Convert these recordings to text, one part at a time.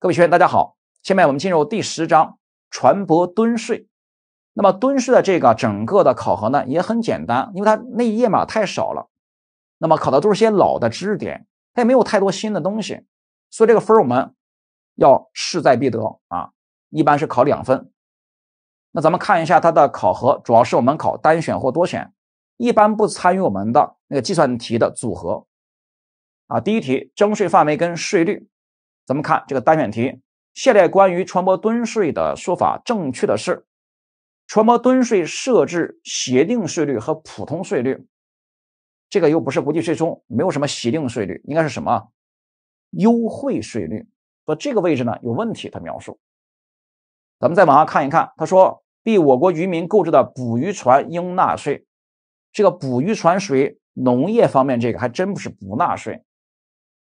各位学员，大家好。下面我们进入第十章船舶吨税。那么吨税的这个整个的考核呢也很简单，因为它那页码太少了，那么考的都是些老的知识点，它也没有太多新的东西，所以这个分我们要势在必得啊。一般是考两分。那咱们看一下它的考核，主要是我们考单选或多选，一般不参与我们的那个计算题的组合啊。第一题，征税范围跟税率。咱们看这个单选题，下列关于船舶吨税的说法正确的是，船舶吨税设置协定税率和普通税率，这个又不是国际税收，没有什么协定税率，应该是什么优惠税率？说这个位置呢有问题，他描述。咱们再往下看一看，他说，B 我国渔民购置的捕鱼船应纳税，这个捕鱼船属于农业方面，这个还真不是不纳税。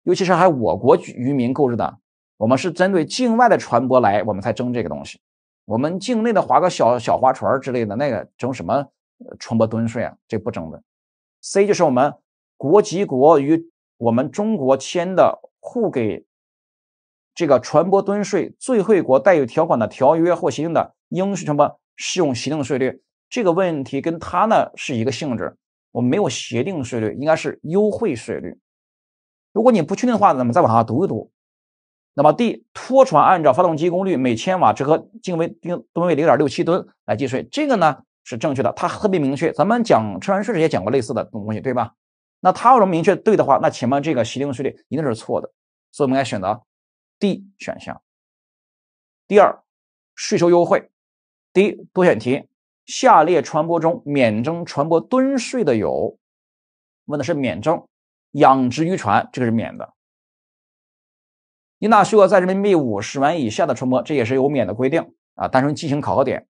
尤其是还我国渔民购置的，我们是针对境外的船舶来，我们才征这个东西。我们境内的划个小小划船之类的，那个征什么船舶吨税啊？这不征的。C 就是我们国籍国与我们中国签的互给这个船舶吨税最惠国待遇条款的条约或协定的，应是什么适用协定税率？这个问题跟它呢是一个性质。我们没有协定税率，应该是优惠税率。如果你不确定的话，咱们再往下读一读。那么 D 拖船按照发动机功率每千瓦折合净为定吨位零点六七吨来计税，这个呢是正确的，它特别明确。咱们讲车船税时也讲过类似的这种东西，对吧？那它要能明确对的话，那前面这个协定税率一定是错的，所以我们应该选择 D 选项。第二，税收优惠。第一多选题：下列船舶中免征船舶吨税的有？问的是免征。养殖渔船这个是免的，应纳税额在人民币五十万以下的船舶，这也是有免的规定啊。单纯进行考核点。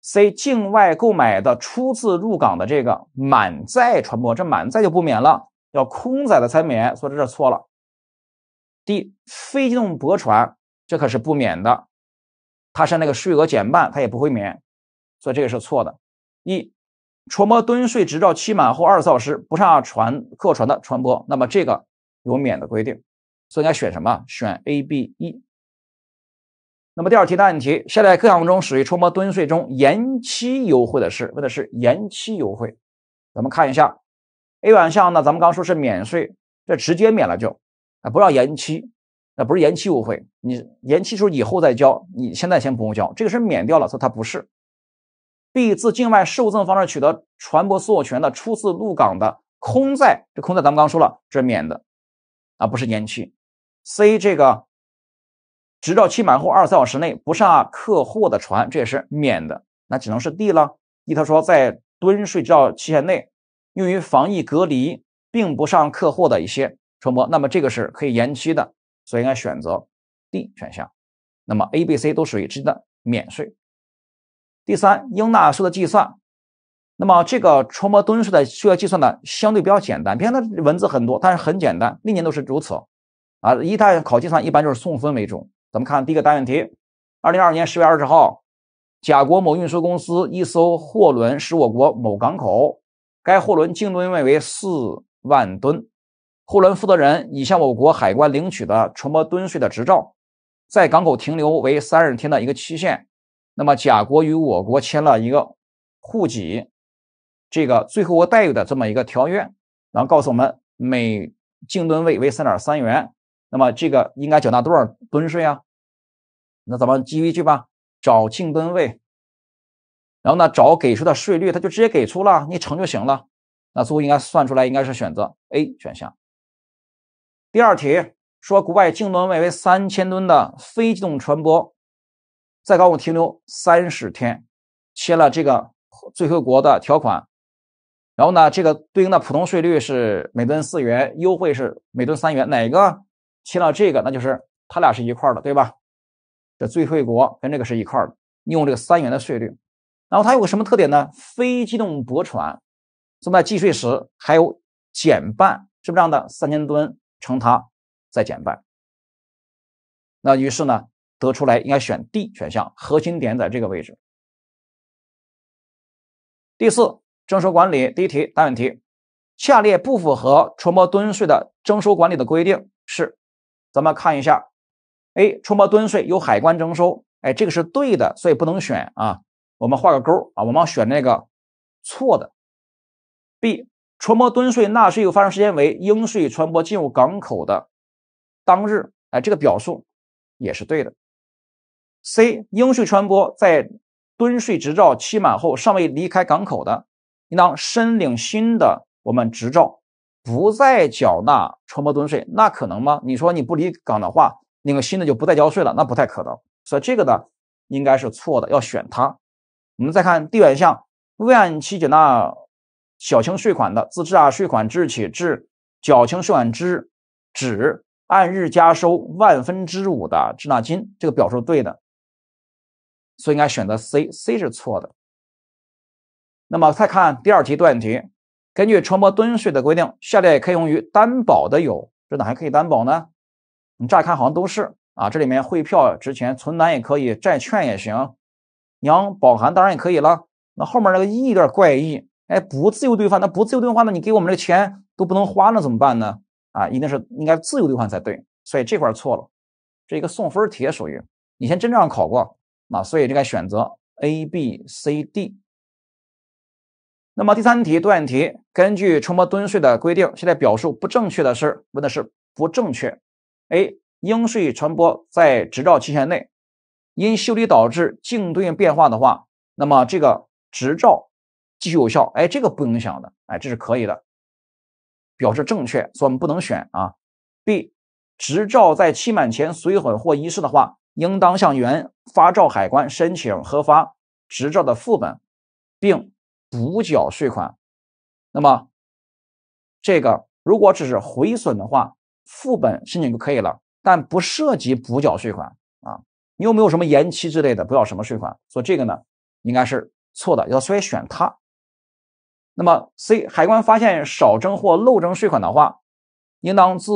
C 境外购买的初次入港的这个满载船舶，这满载就不免了，要空载的才免，所以这错了。D 非机动驳船这可是不免的，它是那个税额减半，它也不会免，所以这个是错的。E 船舶吨税执照期满后二十四小时不上船客船的船舶，那么这个有免的规定，所以应该选什么？选 A、B、E。那么第二题大案题：下列各项中属于船舶吨税中延期优惠的是？问的是延期优惠。咱们看一下 A 选项呢，咱们刚说是免税，这直接免了就，啊不让延期，那不是延期优惠。你延期时候以后再交，你现在先不用交，这个是免掉了，所以它不是。B 自境外受赠方式取得船舶所有权的初次入港的空载，这空载咱们刚说了是免的，啊不是延期。C 这个执照期满后二十四小时内不上客货的船，这也是免的，那只能是 D 了。D 他说在吨税执照期限内用于防疫隔离，并不上客货的一些船舶，那么这个是可以延期的，所以应该选择 D 选项。那么 A、B、C 都属于直接免税。第三，英纳税的计算。那么，这个船舶吨税的数学计算呢，相对比较简单。看它文字很多，但是很简单，历年都是如此啊。一旦考计算，一般就是送分为主。咱们看第一个单选题：二零二二年十月二十号，甲国某运输公司一艘货轮驶我国某港口，该货轮净吨位为四万吨，货轮负责人已向我国海关领取的船舶吨税的执照，在港口停留为三十天的一个期限。那么甲国与我国签了一个互济这个最后我待遇的这么一个条约，然后告诉我们每净吨位为三点三元，那么这个应该缴纳多少吨税啊？那咱们记一句吧，找净吨位，然后呢找给出的税率，它就直接给出了，你乘就行了。那最后应该算出来应该是选择 A 选项。第二题说，国外净吨位为三千吨的非机动船舶。在高务停留三十天，签了这个最惠国的条款，然后呢，这个对应的普通税率是每吨四元，优惠是每吨三元，哪个签了这个？那就是它俩是一块的，对吧？这最惠国跟这个是一块的，用这个三元的税率。然后它有个什么特点呢？非机动驳船，这么计税时还有减半，是不是这样的？三千吨乘它再减半，那于是呢？得出来应该选 D 选项，核心点在这个位置。第四，征收管理第一题单选题，下列不符合船舶吨税的征收管理的规定是？咱们看一下，A，船舶吨税由海关征收，哎，这个是对的，所以不能选啊，我们画个勾啊，我们选那个错的。B，船舶吨税纳税又发生时间为应税船舶进入港口的当日，哎，这个表述也是对的。C. 应税船舶在吨税执照期满后尚未离开港口的，应当申领新的我们执照，不再缴纳船舶吨税。那可能吗？你说你不离港的话，那个新的就不再交税了，那不太可能。所以这个呢，应该是错的，要选它。我们再看 D 选项，未按期缴纳、缴清税款的，自滞啊税款之日起至缴清税款之止，按日加收万分之五的滞纳金，这个表述对的。所以应该选择 C，C 是错的。那么再看第二题多选题，根据《船舶吨税的规定》，下列可以用于担保的有，这哪还可以担保呢？你乍看好像都是啊，这里面汇票、值钱、存单也可以，债券也行，银保函当然也可以了。那后面那个 E 有点怪异，哎，不自由兑换，那不自由兑换那你给我们这钱都不能花，那怎么办呢？啊，一定是应该自由兑换才对，所以这块错了，这一个送分题属于以前真这样考过。啊，所以应该选择 A、B、C、D。那么第三题多选题，根据船舶吨税的规定，现在表述不正确的是，问的是不正确。A，应税船舶在执照期限内，因修理导致净吨变化的话，那么这个执照继续有效，哎，这个不影响的，哎，这是可以的，表示正确，所以我们不能选啊。B，执照在期满前损毁或遗失的话。应当向原发照海关申请核发执照的副本，并补缴税款。那么，这个如果只是毁损的话，副本申请就可以了，但不涉及补缴税款啊。你有没有什么延期之类的？不要什么税款，所以这个呢，应该是错的，要所以选它。那么，C 海关发现少征或漏征税款的话，应当自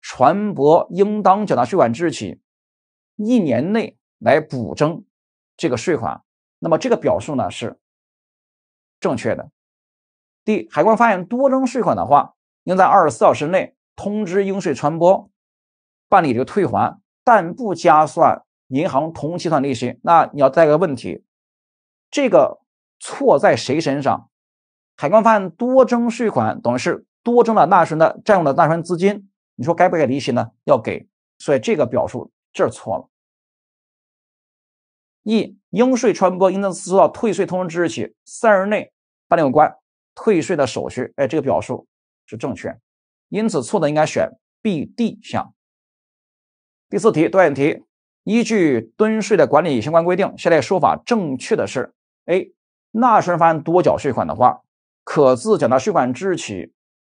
船舶应当缴纳税款之日起。一年内来补征这个税款，那么这个表述呢是正确的。D 海关发现多征税款的话，应在二十四小时内通知应税船舶办理这个退还，但不加算银行同期算利息。那你要带个问题，这个错在谁身上？海关发现多征税款，等于是多征了纳税人的占用的纳税人资金，你说该不该利息呢？要给。所以这个表述。这错了。E 应税传播应当自收到退税通知之日起三日内办理有关退税的手续。哎，这个表述是正确，因此错的应该选 B、D 项。第四题多选题，依据吨税的管理相关规定，下列说法正确的是：A. 纳税人发现多缴税款的话，可自缴纳税款之日起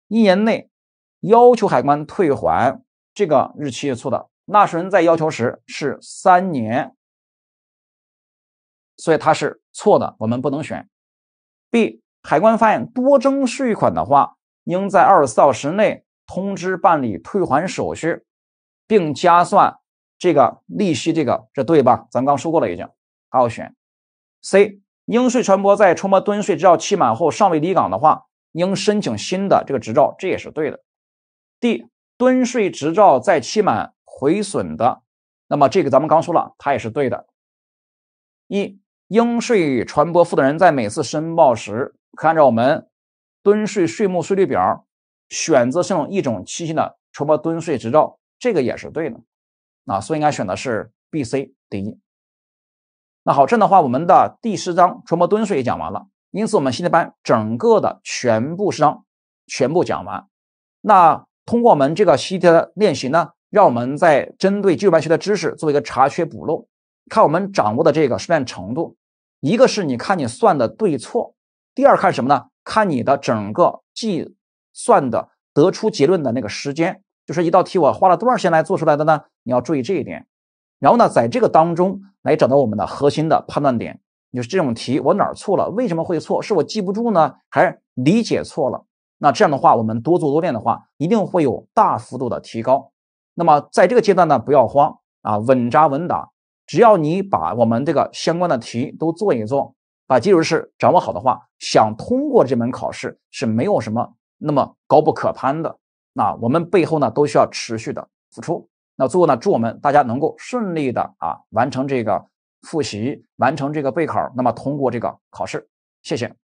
一年内要求海关退还。这个日期是错的。纳税人在要求时是三年，所以它是错的，我们不能选。B 海关发现多征税款的话，应在二十四小时内通知办理退还手续，并加算这个利息，这个这对吧？咱刚说过了，已经。还要选 C，应税船舶在船舶吨税执照期满后尚未离港的话，应申请新的这个执照，这也是对的。D 吨税执照在期满。毁损的，那么这个咱们刚说了，它也是对的。一应税船舶负责人在每次申报时，按照我们吨税税目税率表选择上一种期限的船舶吨税执照，这个也是对的。啊，所以应该选的是 B、C、D。那好，这样的话，我们的第十章船舶吨税也讲完了。因此，我们新的班整个的全部十章全部讲完。那通过我们这个习题的练习呢？让我们在针对旧班学的知识做一个查缺补漏，看我们掌握的这个熟练程度。一个是你看你算的对错，第二看什么呢？看你的整个计算的得出结论的那个时间，就是一道题我花了多少时间来做出来的呢？你要注意这一点。然后呢，在这个当中来找到我们的核心的判断点，就是这种题我哪儿错了？为什么会错？是我记不住呢，还是理解错了？那这样的话，我们多做多练的话，一定会有大幅度的提高。那么在这个阶段呢，不要慌啊，稳扎稳打。只要你把我们这个相关的题都做一做，把基础知识掌握好的话，想通过这门考试是没有什么那么高不可攀的。那我们背后呢都需要持续的付出。那最后呢，祝我们大家能够顺利的啊完成这个复习，完成这个备考，那么通过这个考试。谢谢。